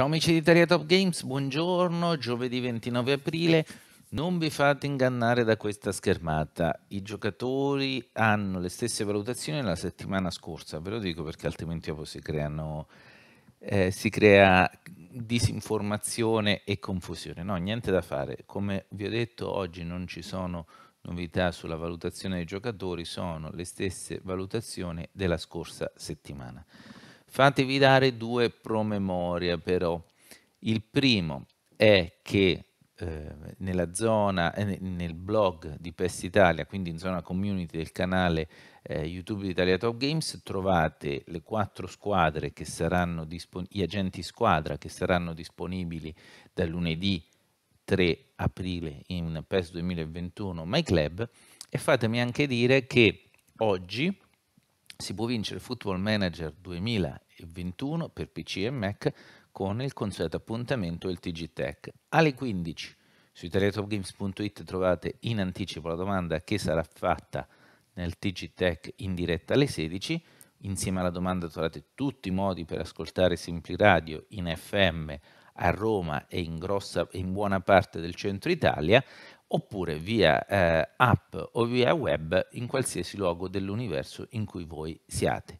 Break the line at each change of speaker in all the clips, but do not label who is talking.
Ciao amici di Italia Top Games, buongiorno, giovedì 29 aprile. Non vi fate ingannare da questa schermata, i giocatori hanno le stesse valutazioni della settimana scorsa, ve lo dico perché altrimenti dopo si, creano, eh, si crea disinformazione e confusione. No, niente da fare, come vi ho detto oggi non ci sono novità sulla valutazione dei giocatori, sono le stesse valutazioni della scorsa settimana. Fatevi dare due promemoria però. Il primo è che eh, nella zona, eh, nel blog di PES Italia, quindi in zona community del canale eh, YouTube di Italia Top Games, trovate le quattro squadre che saranno gli agenti squadra che saranno disponibili dal lunedì 3 aprile in PES 2021 My Club e fatemi anche dire che oggi si può vincere Football Manager 2021 per PC e Mac con il consueto appuntamento del TG Tech. Alle 15 su italiatopgames.it trovate in anticipo la domanda che sarà fatta nel TG Tech in diretta alle 16. Insieme alla domanda trovate tutti i modi per ascoltare Simpli Radio in FM a Roma e in, grossa, in buona parte del centro Italia oppure via eh, app o via web in qualsiasi luogo dell'universo in cui voi siate.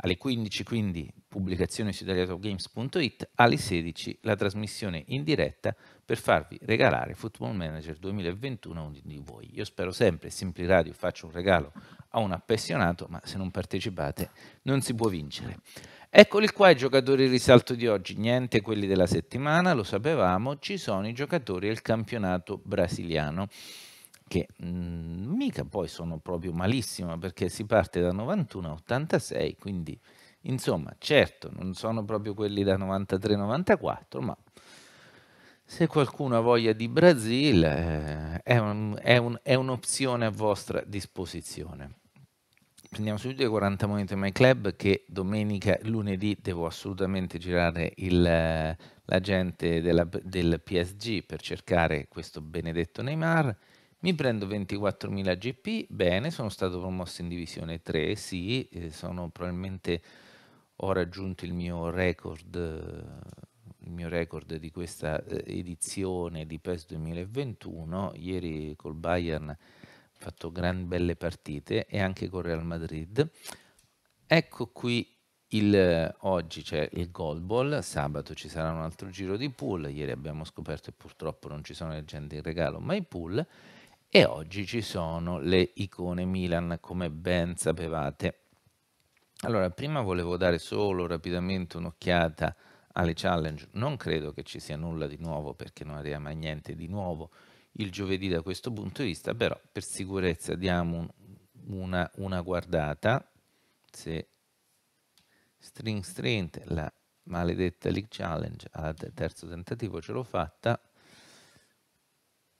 Alle 15 quindi pubblicazione su italiatogames.it, alle 16 la trasmissione in diretta per farvi regalare Football Manager 2021 a uno di voi. Io spero sempre, Simpli Radio faccio un regalo a un appassionato, ma se non partecipate non si può vincere. Eccoli qua i giocatori in risalto di oggi, niente quelli della settimana, lo sapevamo, ci sono i giocatori del campionato brasiliano che mh, mm, mica poi sono proprio malissimo perché si parte da 91 a 86, quindi insomma, certo, non sono proprio quelli da 93 94, ma se qualcuno ha voglia di Brasile eh, è, un, è, un, è un'opzione a vostra disposizione prendiamo subito i 40 monete My Club che domenica, lunedì devo assolutamente girare il, eh, l'agente della, del PSG per cercare questo benedetto Neymar. Mi prendo 24.000 GP, bene, sono stato promosso in divisione 3, sì, eh, sono probabilmente ho raggiunto il mio record, il mio record di questa eh, edizione di PES 2021, ieri col Bayern fatto gran belle partite e anche con Real Madrid. Ecco qui il, eh, oggi c'è il Gold ball, sabato ci sarà un altro giro di pool, ieri abbiamo scoperto e purtroppo non ci sono le gente in regalo, ma i pool e oggi ci sono le icone Milan come ben sapevate. Allora, prima volevo dare solo rapidamente un'occhiata alle challenge, non credo che ci sia nulla di nuovo perché non arriva mai niente di nuovo il giovedì da questo punto di vista, però per sicurezza diamo una, una guardata, se string strength, la maledetta League Challenge al terzo tentativo ce l'ho fatta,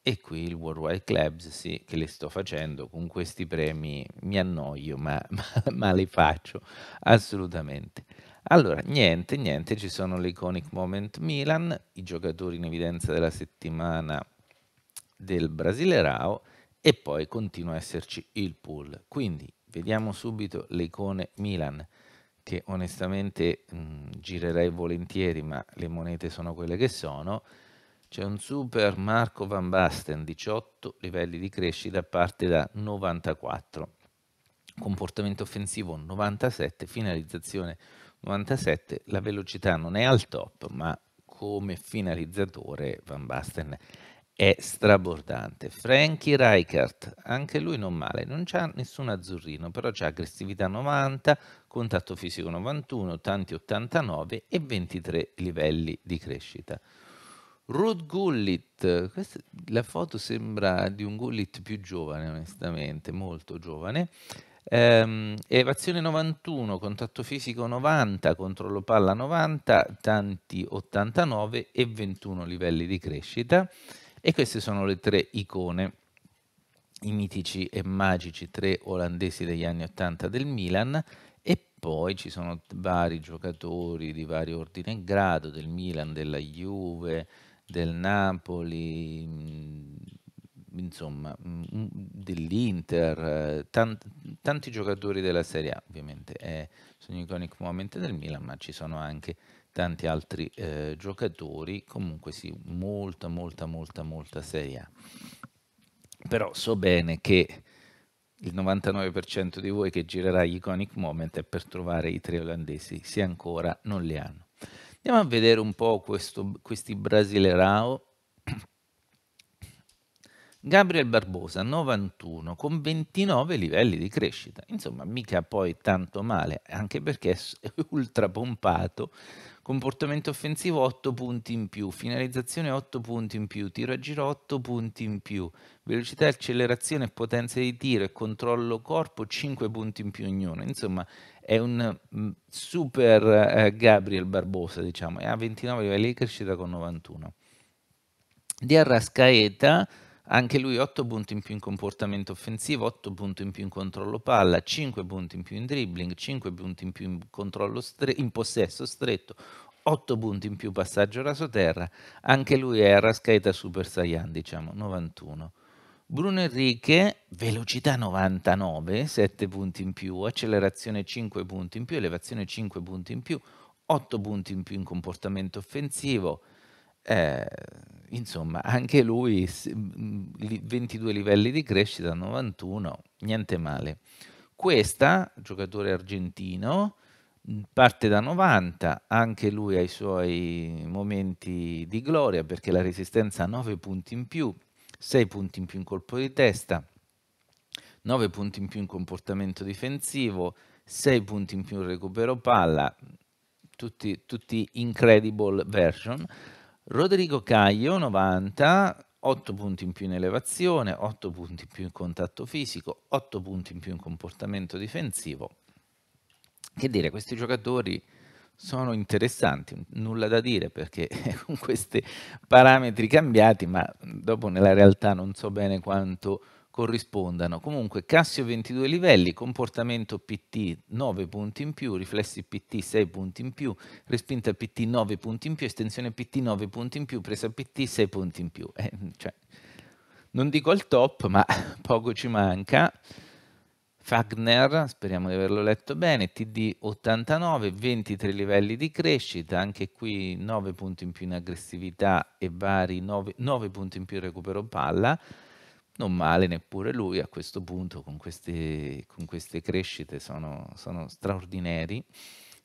e qui il Worldwide Clubs, sì, che le sto facendo con questi premi, mi annoio, ma, ma, ma li faccio assolutamente. Allora, niente, niente, ci sono l'Iconic Moment Milan, i giocatori in evidenza della settimana del Brasilerao e poi continua a esserci il pool. Quindi vediamo subito le icone Milan che onestamente mh, mm, girerei volentieri, ma le monete sono quelle che sono. C'è un super Marco Van Basten, 18 livelli di crescita parte da 94. Comportamento offensivo 97, finalizzazione 97, la velocità non è al top, ma come finalizzatore Van Basten è strabordante. Frankie Reichert, anche lui non male, non c'ha nessun azzurrino, però c'ha aggressività 90, contatto fisico 91, tanti 89 e 23 livelli di crescita. Ruth Gullit, questa, la foto sembra di un Gullit più giovane, onestamente, molto giovane. Ehm, evazione 91, contatto fisico 90, controllo palla 90, tanti 89 e 21 livelli di crescita. E queste sono le tre icone, i mitici e magici tre olandesi degli anni 80 del Milan e poi ci sono vari giocatori di vario ordine e grado del Milan, della Juve, del Napoli, mm, insomma, mm, dell'Inter, tanti, tanti giocatori della Serie A, ovviamente eh, sono iconic moment del Milan, ma ci sono anche tanti altri eh, giocatori, comunque sì, molta, molta, molta, molta Serie A. Però so bene che il 99% di voi che girerà gli Iconic Moment è per trovare i tre olandesi, se ancora non li hanno. Andiamo a vedere un po' questo, questi Rao. Gabriel Barbosa 91 con 29 livelli di crescita, insomma mica poi tanto male, anche perché è ultra pompato, comportamento offensivo 8 punti in più, finalizzazione 8 punti in più, tiro a giro 8 punti in più, velocità, accelerazione, potenza di tiro e controllo corpo 5 punti in più ognuno, insomma è un mm, super eh, Gabriel Barbosa diciamo, e ha 29 livelli di crescita con 91. Di Arrascaeta anche lui 8 punti in più in comportamento offensivo, 8 punti in più in controllo palla, 5 punti in più in dribbling, 5 punti in più in, stre- in possesso stretto, 8 punti in più passaggio raso terra, Anche lui è Rascaeta Super Saiyan, diciamo, 91. Bruno Enrique, velocità 99, 7 punti in più, accelerazione 5 punti in più, elevazione 5 punti in più, 8 punti in più in comportamento offensivo, eh, insomma, anche lui 22 livelli di crescita, 91, niente male. Questa, giocatore argentino, parte da 90, anche lui ha i suoi momenti di gloria perché la resistenza ha 9 punti in più, 6 punti in più in colpo di testa, 9 punti in più in comportamento difensivo, 6 punti in più in recupero palla, tutti, tutti incredible version. Rodrigo Caio 90, 8 punti in più in elevazione, 8 punti in più in contatto fisico, 8 punti in più in comportamento difensivo. Che dire, questi giocatori sono interessanti, nulla da dire perché con questi parametri cambiati, ma dopo nella realtà non so bene quanto corrispondano. Comunque Cassio 22 livelli, comportamento PT 9 punti in più, riflessi PT 6 punti in più, respinta PT 9 punti in più, estensione PT 9 punti in più, presa PT 6 punti in più. Eh, cioè, non dico il top, ma poco ci manca. Fagner, speriamo di averlo letto bene, TD 89, 23 livelli di crescita, anche qui 9 punti in più in aggressività e vari 9, 9 punti in più recupero palla non male neppure lui a questo punto con queste, con queste crescite sono, sono straordinari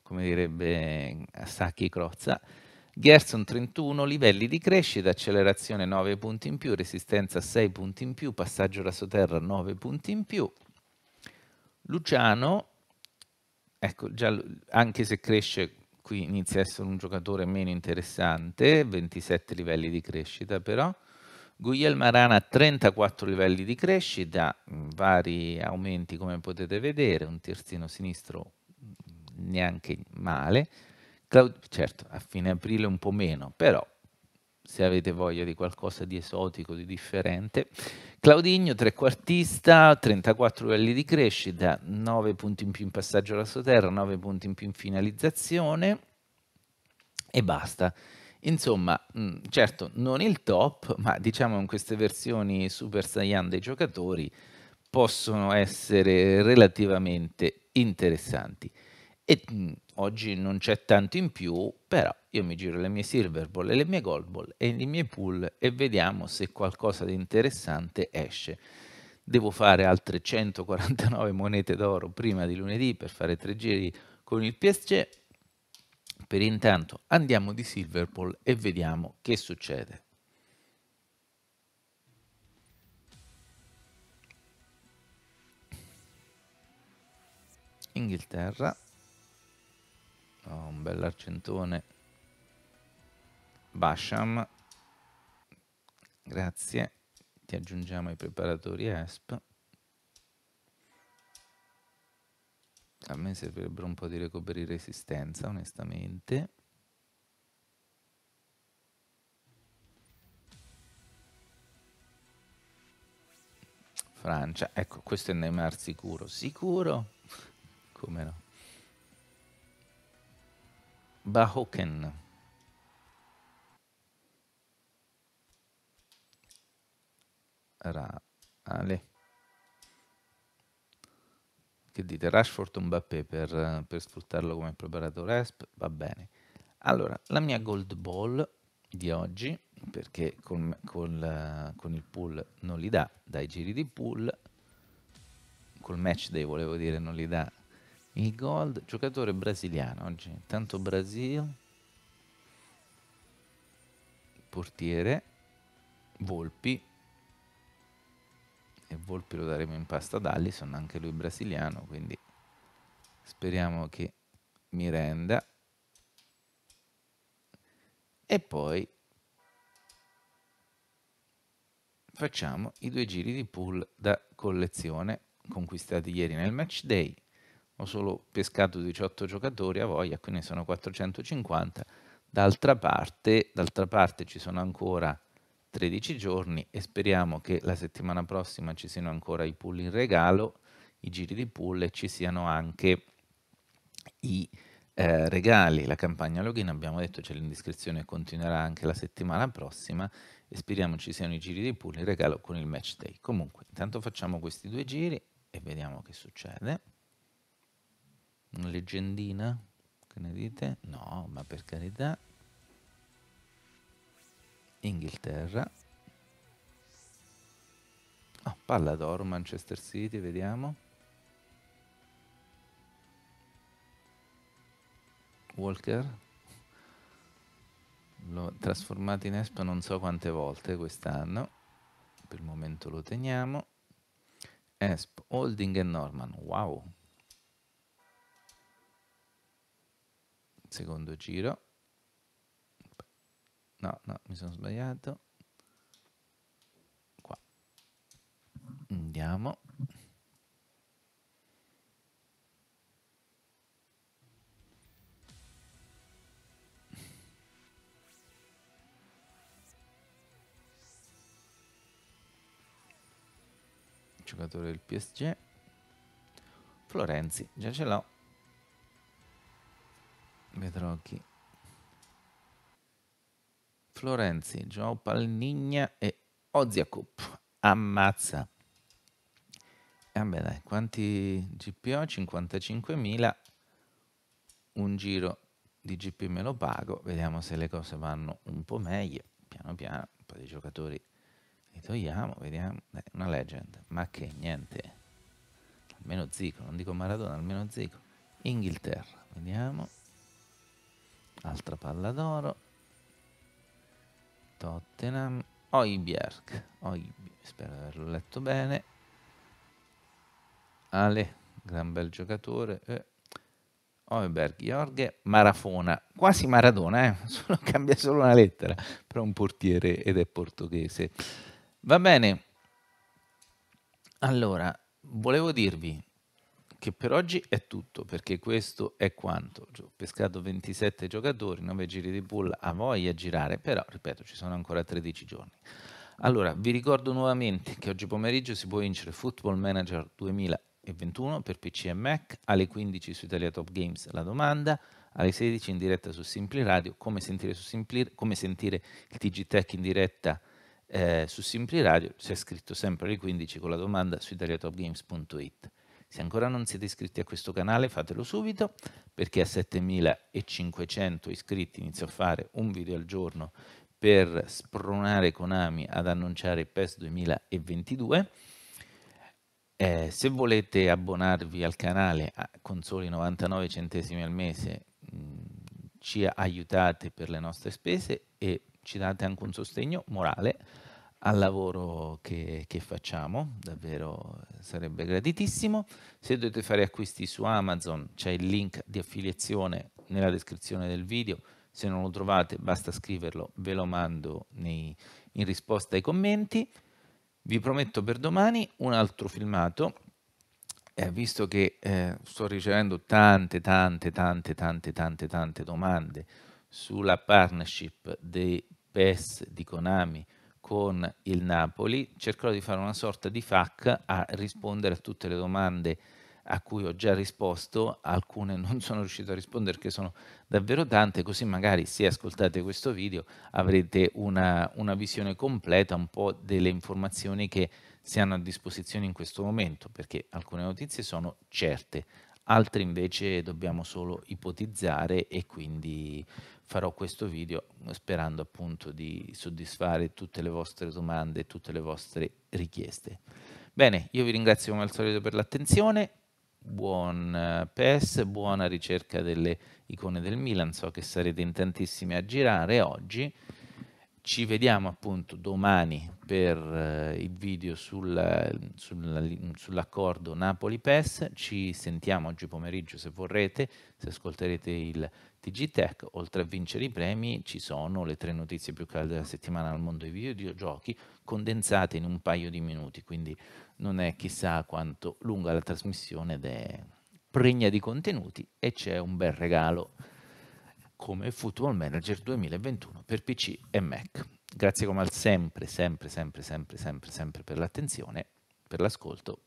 come direbbe eh, Sacchi Crozza Gerson 31, livelli di crescita, accelerazione 9 punti in più, resistenza 6 punti in più, passaggio rasoterra 9 punti in più. Luciano, ecco, già, anche se cresce qui inizia a essere un giocatore meno interessante, 27 livelli di crescita però. Guglielmo Arana ha 34 livelli di crescita, vari aumenti come potete vedere, un terzino sinistro mm, neanche male, Claud certo a fine aprile un po' meno, però se avete voglia di qualcosa di esotico, di differente. Claudigno, trequartista, 34 livelli di crescita, 9 punti in più in passaggio alla sua terra, 9 punti in più in finalizzazione e basta. Insomma, mm, certo, non il top, ma diciamo in queste versioni Super Saiyan dei giocatori possono essere relativamente interessanti. E mh, mm, oggi non c'è tanto in più, però io mi giro le mie Silver Ball e le mie Gold Ball e i miei pool e vediamo se qualcosa di interessante esce. Devo fare altre 149 monete d'oro prima di lunedì per fare tre giri con il PSG per intanto andiamo di Silverpool e vediamo che succede. Inghilterra, oh, un bell'argentone, Basham, grazie, ti aggiungiamo ai preparatori ESP. A me servirebbero un po' di recupero di resistenza, onestamente. Francia, ecco, questo è Neymar sicuro. Sicuro? Come no? Bahoken. Ra. Ale. Che dite? Rashford o Mbappé per, per sfruttarlo come preparatore ESP? Va bene. Allora, la mia gold ball di oggi, perché con, con, con il pool non li dà, dai giri di pool, col match day volevo dire non li dà, il gold, giocatore brasiliano oggi, tanto Brasil, portiere, Volpi, e Volpi lo daremo in pasta ad Allison, anche lui brasiliano, quindi speriamo che mi renda. E poi facciamo i due giri di pool da collezione conquistati ieri nel match day. Ho solo pescato 18 giocatori a voglia, quindi sono 450. D'altra parte, d'altra parte ci sono ancora 13 giorni e speriamo che la settimana prossima ci siano ancora i pull in regalo, i giri di pull e ci siano anche i eh, regali, la campagna login, abbiamo detto c'è e continuerà anche la settimana prossima e speriamo ci siano i giri di pull in regalo con il match day. Comunque, intanto facciamo questi due giri e vediamo che succede. Una leggendina, che ne dite? No, ma per carità. Inghilterra. Oh, palla d'oro Manchester City, vediamo. Walker. L'ho trasformato in Espa non so quante volte quest'anno. Per il momento lo teniamo. Esp, Holding e Norman. Wow. Secondo giro. No, no, mi sono sbagliato. Qua. Andiamo. giocatore del PSG. Florenzi, già ce l'ho. Vedrò chi Florenzi, Joe Palnigna e Oziakup. Ammazza. Vabbè dai, quanti GPO? 55.000. Un giro di GP me lo pago, vediamo se le cose vanno un po' meglio. Piano piano, un po' di giocatori li togliamo, vediamo. Dai, una legend, ma che niente. Almeno Zico, non dico Maradona, almeno Zico. Inghilterra, vediamo. Altra palla d'oro. Tottenham, Oibjerk, spero di averlo letto bene. Ale, gran bel giocatore. Eh. Oiberg, Jorge, Marafona, quasi Maradona, eh? solo, cambia solo una lettera, però un portiere ed è portoghese. Va bene, allora, volevo dirvi che per oggi è tutto, perché questo è quanto. Ho pescato 27 giocatori, 9 giri di bull, ha voglia a girare, però ripeto, ci sono ancora 13 giorni. Allora, vi ricordo nuovamente che oggi pomeriggio si può vincere Football Manager 2021 per PC e Mac, alle 15 su Italia Top Games la domanda, alle 16 in diretta su Simpli Radio, come sentire, su Simpli, come sentire il TG Tech in diretta eh, su Simpli Radio, si è scritto sempre alle 15 con la domanda su italiatopgames.it. Se ancora non siete iscritti a questo canale fatelo subito perché a 7500 iscritti inizio a fare un video al giorno per spronare Konami ad annunciare PES 2022. Eh, se volete abbonarvi al canale con soli 99 centesimi al mese mh, mm, ci aiutate per le nostre spese e ci date anche un sostegno morale al lavoro che, che, facciamo, davvero sarebbe graditissimo. Se dovete fare acquisti su Amazon c'è il link di affiliazione nella descrizione del video, se non lo trovate basta scriverlo, ve lo mando nei, in risposta ai commenti. Vi prometto per domani un altro filmato, eh, visto che eh, sto ricevendo tante, tante, tante, tante, tante, tante domande sulla partnership dei PES di Konami con il Napoli, cercherò di fare una sorta di FAC a rispondere a tutte le domande a cui ho già risposto, alcune non sono riuscito a rispondere perché sono davvero tante, così magari se ascoltate questo video avrete una, una, visione completa un po' delle informazioni che si hanno a disposizione in questo momento, perché alcune notizie sono certe, altri invece dobbiamo solo ipotizzare e quindi farò questo video sperando appunto di soddisfare tutte le vostre domande e tutte le vostre richieste. Bene, io vi ringrazio come al solito per l'attenzione, buon eh, PES, buona ricerca delle icone del Milan, so che sarete in tantissimi a girare oggi. Ci vediamo appunto domani per eh, il video sul, sul, sull'accordo Napoli-PES, ci sentiamo oggi pomeriggio se vorrete, se ascolterete il TG Tech, oltre a vincere i premi ci sono le tre notizie più calde della settimana al mondo dei videogiochi condensate in un paio di minuti, quindi non è chissà quanto lunga la trasmissione ed è pregna di contenuti e c'è un bel regalo come Football Manager 2021 per PC e Mac. Grazie come al sempre, sempre, sempre, sempre, sempre, sempre per l'attenzione, per l'ascolto